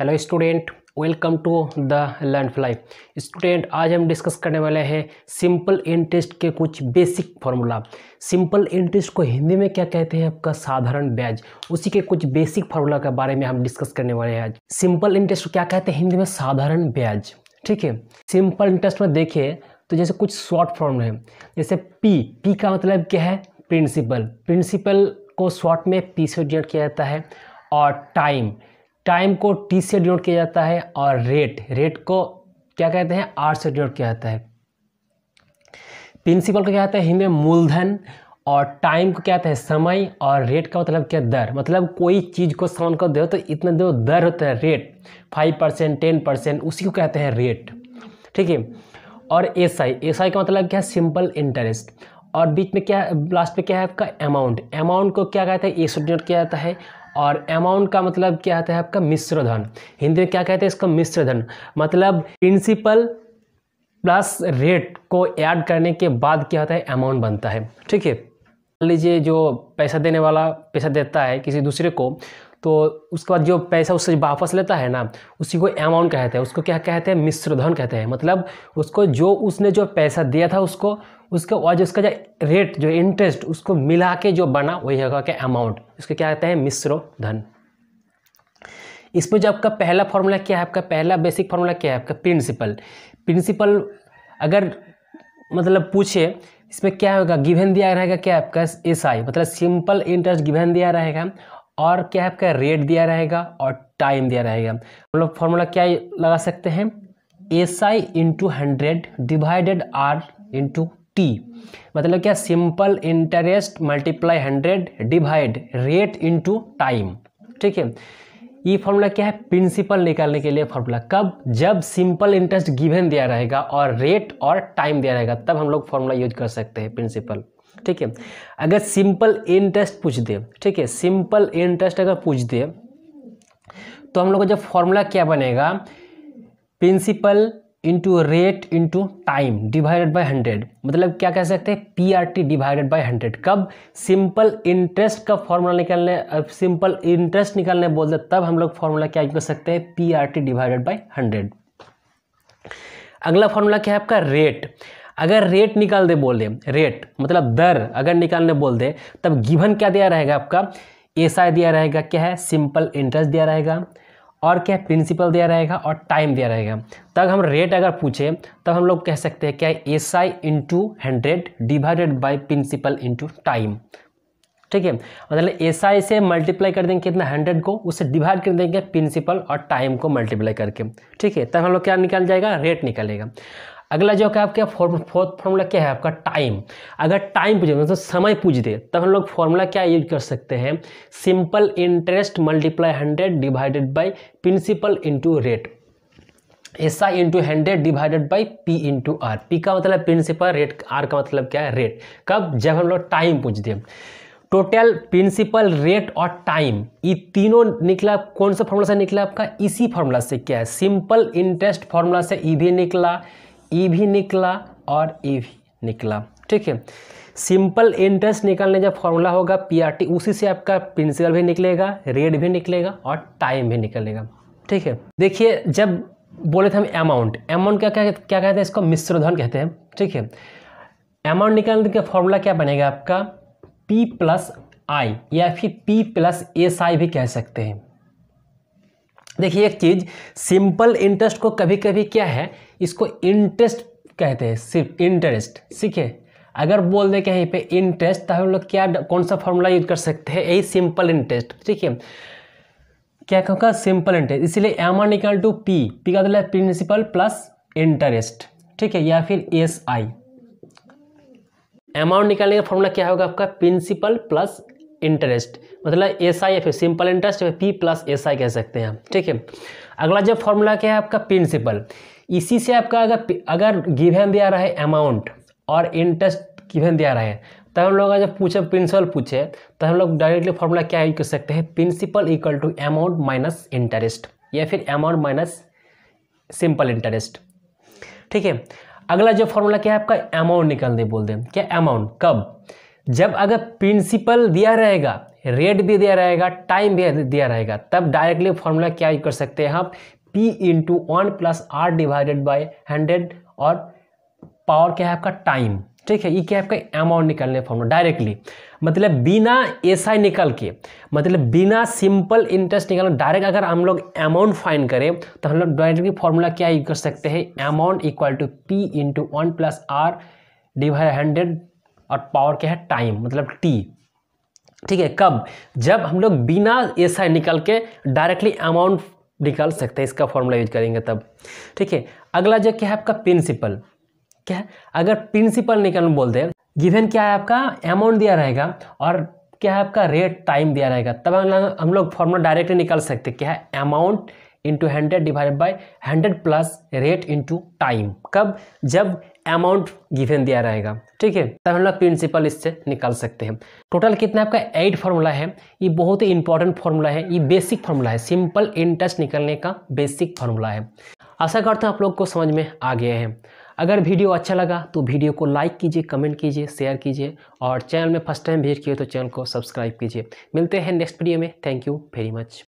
hello student welcome to the learn fly student आज हम discuss करने वाले हैं सिंपल इंटरेस्ट के कुछ बेसिक फार्मूला सिंपल इंटरेस्ट को हिंदी में क्या कहते हैं आपका साधारण ब्याज उसी के कुछ बेसिक फार्मूला के बारे में हम डिस्कस करने वाले हैं आज सिंपल इंटरेस्ट को क्या कहते हैं हिंदी में साधारण ब्याज ठीक है सिंपल इंटरेस्ट में देखिए तो जैसे कुछ शॉर्ट फॉर्म है जैसे पी पी का मतलब क्या है प्रिंसिपल प्रिंसिपल को शॉर्ट में पी से डिनेट किया जाता है और टाइम टाइम को टी से डिनोट किया जाता है और रेट रेट को क्या कहते हैं आर से डिनोट किया जाता है प्रिंसिपल को क्या आता है हिंदी में मूलधन और टाइम को क्या कहते है समय और रेट का मतलब क्या दर मतलब कोई चीज़ को सामान को दो तो इतना दो दर होता है rate five percent ten percent उसी को कहते हैं रेट ठीक है और एस आई एस आई का मतलब क्या है सिंपल इंटरेस्ट और बीच में क्या लास्ट में क्या है आपका अमाउंट अमाउंट को क्या कहते हैं ए किया जाता है और अमाउंट का मतलब क्या आता है आपका मिश्रधन धन हिंदी में क्या कहते हैं इसका मिश्रधन धन मतलब प्रिंसिपल प्लस रेट को ऐड करने के बाद क्या होता है अमाउंट बनता है ठीक है मान लीजिए जो पैसा देने वाला पैसा देता है किसी दूसरे को तो उसके बाद जो पैसा उससे वापस लेता है ना उसी को अमाउंट कहते हैं उसको क्या कहते हैं मिश्रधन कहते हैं मतलब उसको जो उसने जो पैसा दिया था उसको उसके और जो उसका जो रेट जो इंटरेस्ट उसको मिला के जो बना वही होगा क्या अमाउंट उसको क्या कहते हैं मिश्र धन इसमें जो आपका पहला फॉर्मूला क्या है आपका पहला बेसिक फॉर्मूला क्या है आपका प्रिंसिपल प्रिंसिपल अगर मतलब पूछे इसमें क्या होगा गिवन दिया रहेगा क्या आपका एस आई मतलब सिंपल इंटरेस्ट गिवन दिया रहेगा और क्या है आपका रेट दिया रहेगा और टाइम दिया रहेगा हम लोग फॉर्मूला क्या लगा सकते हैं S I into hundred divided R into T मतलब क्या simple interest multiply hundred divide rate into time ठीक है ये फॉर्मूला क्या है प्रिंसिपल निकालने के लिए फॉर्मूला कब जब सिंपल इंटरेस्ट गिवन दिया रहेगा और रेट और टाइम दिया रहेगा तब हम लोग फॉर्मूला यूज कर सकते हैं प्रिंसिपल ठीक है अगर सिंपल एन टेस्ट पूछ दे ठीक है सिंपल एन टेस्ट अगर पूछ दे तो हम लोग का जब फॉर्मूला क्या बनेगा principal into rate into time divided by hundred मतलब क्या कह सकते हैं P R T divided by hundred कब सिंपल इंटरेस्ट का फॉर्मूला निकालने सिंपल इंटरेस्ट निकालने बोलते तब हम लोग फॉर्मूला क्या कर सकते हैं P R T divided by hundred अगला फॉर्मूला क्या है आपका रेट अगर रेट निकाल दे बोल दे रेट मतलब दर अगर निकालने बोल दे तब गिवन क्या दिया रहेगा आपका आई दिया रहेगा क्या है सिंपल इंटरेस्ट दिया रहेगा और क्या प्रिंसिपल दिया रहेगा और टाइम दिया रहेगा तब हम रेट अगर पूछें तब हम लोग कह सकते हैं क्या S I into hundred divided by principal into time ठीक है मतलब एस आई से मल्टीप्लाई कर देंगे कितना हंड्रेड को उससे डिवाइड कर देंगे प्रिंसिपल और टाइम को मल्टीप्लाई करके ठीक है तब हम लोग क्या निकल जाएगा रेट निकलेगा अगला जो है आपका फोर्थ फॉर्मूला क्या है आपका टाइम अगर टाइम पूछे मतलब तो समय पूछ दे तब हम लोग फॉर्मूला क्या यूज कर सकते हैं simple interest multiply hundred divided by principal into rate S I into hundred divided by P into R P का मतलब प्रिंसिपल रेट आर का मतलब क्या है रेट कब जब हम लोग टाइम पूछ दें टोटल प्रिंसिपल रेट और टाइम ये तीनों निकला कौन सा फॉर्मूला से निकला आपका इसी फॉर्मूला से क्या है सिंपल इंटरेस्ट फॉर्मूला से ई भी निकला ई भी निकला और ई भी निकला ठीक है सिंपल इंटरेस्ट निकालने जब फॉर्मूला होगा पी उसी से आपका प्रिंसिपल भी निकलेगा रेट भी निकलेगा और टाइम भी निकलेगा ठीक है देखिए जब बोले थे हम अमाउंट अमाउंट क्या क्या क्या कहते हैं इसको मिश्रधन कहते हैं ठीक है अमाउंट निकालने का फॉर्मूला क्या बनेगा आपका पी प्लस आई या फिर पी प्लस एस आई भी कह सकते हैं देखिए एक चीज़ सिंपल इंटरेस्ट को कभी कभी क्या है इसको इंटरेस्ट कहते हैं सिर्फ इंटरेस्ट ठीक है अगर बोल दे कहीं पे इंटरेस्ट तो हम लोग क्या कौन सा फॉर्मूला यूज कर सकते हैं यही सिंपल इंटरेस्ट ठीक है क्या कहूँगा सिंपल इंटरेस्ट इसीलिए एम आर निकल टू पी पी का मतलब प्रिंसिपल प्लस इंटरेस्ट ठीक है या फिर एस आई अमाउंट निकालने का फॉर्मूला क्या होगा आपका प्रिंसिपल प्लस इंटरेस्ट मतलब एस आई या फिर सिंपल इंटरेस्ट या पी प्लस एस आई कह सकते हैं ठीक है अगला जो फॉर्मूला क्या है आपका प्रिंसिपल इसी से आपका अगर अगर गिवेन दिया रहा है अमाउंट और इंटरेस्ट गिवेन दिया रहा है तब हम लोग जब पूछे प्रिंसिपल पूछे तो हम लोग डायरेक्टली फॉर्मूला क्या यूज कर सकते हैं principal equal to amount minus interest या फिर अमाउंट माइनस सिंपल इंटरेस्ट ठीक है अगला जो फॉर्मूला क्या है आपका अमाउंट निकल दे बोल दे क्या अमाउंट कब जब अगर प्रिंसिपल दिया रहेगा रेट भी दिया रहेगा टाइम भी दिया रहेगा तब डायरेक्टली फॉर्मूला क्या यूज कर सकते हैं आप P into one plus R divided by hundred और पावर क्या है आपका टाइम ठीक है ये क्या है आपका अमाउंट निकालने फॉर्म डायरेक्टली मतलब बिना एस आई निकल के मतलब बिना सिंपल इंटरेस्ट निकालना डायरेक्ट अगर हम लोग अमाउंट फाइन करें तो हम लोग डायरेक्टली फॉर्मूला क्या यूज कर सकते हैं amount equal to P into one plus R divide hundred और पावर क्या है टाइम मतलब टी ठीक है कब जब हम लोग बिना एस आई निकल के डायरेक्टली अमाउंट निकाल सकते हैं इसका फॉर्मूला यूज करेंगे तब ठीक है अगला जो क्या है आपका प्रिंसिपल क्या है अगर प्रिंसिपल निकालना बोलते हैं गिवन क्या है आपका अमाउंट दिया रहेगा और क्या है आपका रेट टाइम दिया रहेगा तब हम लोग फॉर्मूला डायरेक्टली निकाल सकते क्या है amount into hundred divided by hundred plus rate into time कब जब अमाउंट गिवन दिया रहेगा ठीक है तब हम लोग प्रिंसिपल इससे निकाल सकते हैं टोटल कितना आपका एट फार्मूला है ये बहुत ही इंपॉर्टेंट फार्मूला है ये बेसिक फार्मूला है सिंपल इंटरेस्ट निकलने का बेसिक फार्मूला है आशा करता हूँ आप लोग को समझ में आ गया है अगर वीडियो अच्छा लगा तो वीडियो को लाइक कीजिए कमेंट कीजिए शेयर कीजिए और चैनल में फर्स्ट टाइम भेज किए तो चैनल को सब्सक्राइब कीजिए मिलते हैं नेक्स्ट वीडियो में थैंक यू वेरी मच